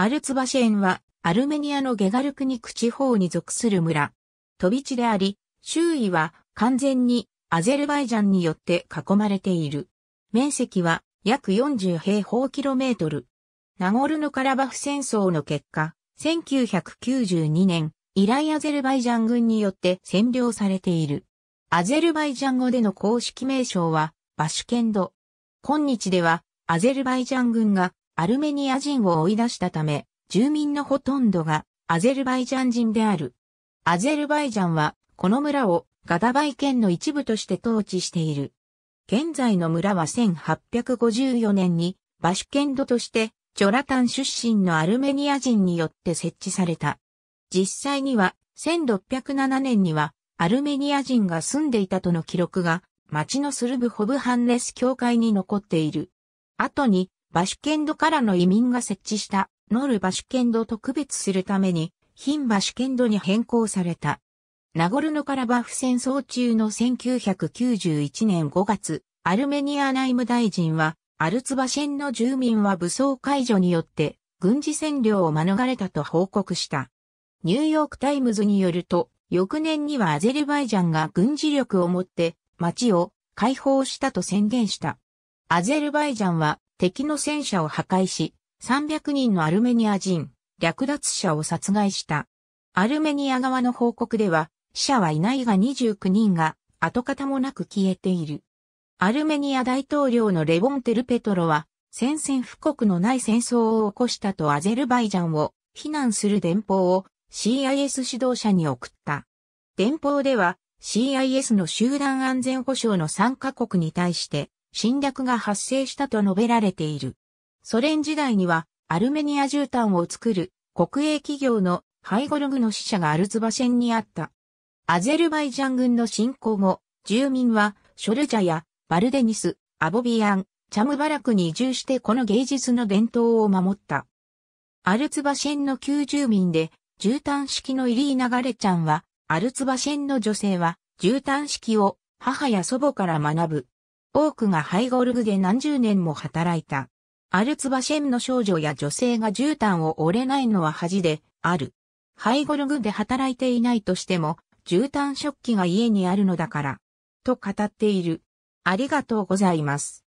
アルツバシェンは、アルメニアのゲガルクニク地方に属する村。飛び地であり、周囲は完全にアゼルバイジャンによって囲まれている。面積は約40平方キロメートル。ナゴルノカラバフ戦争の結果、1992年、以来アゼルバイジャン軍によって占領されている。アゼルバイジャン語での公式名称は、バシュケンド。今日では、アゼルバイジャン軍がアルメニア人を追い出したため、住民のほとんどがアゼルバイジャン人である。アゼルバイジャンは、この村をガダバイ県の一部として統治している。現在の村は1854年にバシュケンドとしてチョラタン出身のアルメニア人によって設置された。実際には1607年にはアルメニア人が住んでいたとの記録が町のスルブホブハンネス教会に残っている。後にバシュケンドからの移民が設置したノルバシュケンドと区別するために、ヒンバシュケンドに変更された。ナゴルノカラバフ戦争中の1991年5月、アルメニア内務大臣は、アルツバシェンの住民は武装解除によって軍事占領を免れたと報告した。ニューヨークタイムズによると、翌年にはアゼルバイジャンが軍事力を持って街を解放したと宣言した。アゼルバイジャンは敵の戦車を破壊し、300人のアルメニア人、略奪者を殺害した。アルメニア側の報告では、死者はいないが29人が跡形もなく消えている。アルメニア大統領のレボンテル・ペトロは、宣戦布告のない戦争を起こしたとアゼルバイジャンを非難する電報を CIS 指導者に送った。電報では CIS の集団安全保障の参加国に対して侵略が発生したと述べられている。ソ連時代にはアルメニア絨毯を作る国営企業のハイゴルグの死者がアルツバ戦にあった。アゼルバイジャン軍の侵攻後、住民はショルジャやバルデニス、アボビアン、チャムバラクに移住してこの芸術の伝統を守った。アルツバシェンの旧住民で、絨毯式のイリーナガレちゃんは、アルツバシェンの女性は、絨毯式を母や祖母から学ぶ。多くがハイゴルグで何十年も働いた。アルツバシェンの少女や女性が絨毯を折れないのは恥である。ハイゴルグで働いていないとしても、絨毯食器が家にあるのだから。と語っている。ありがとうございます。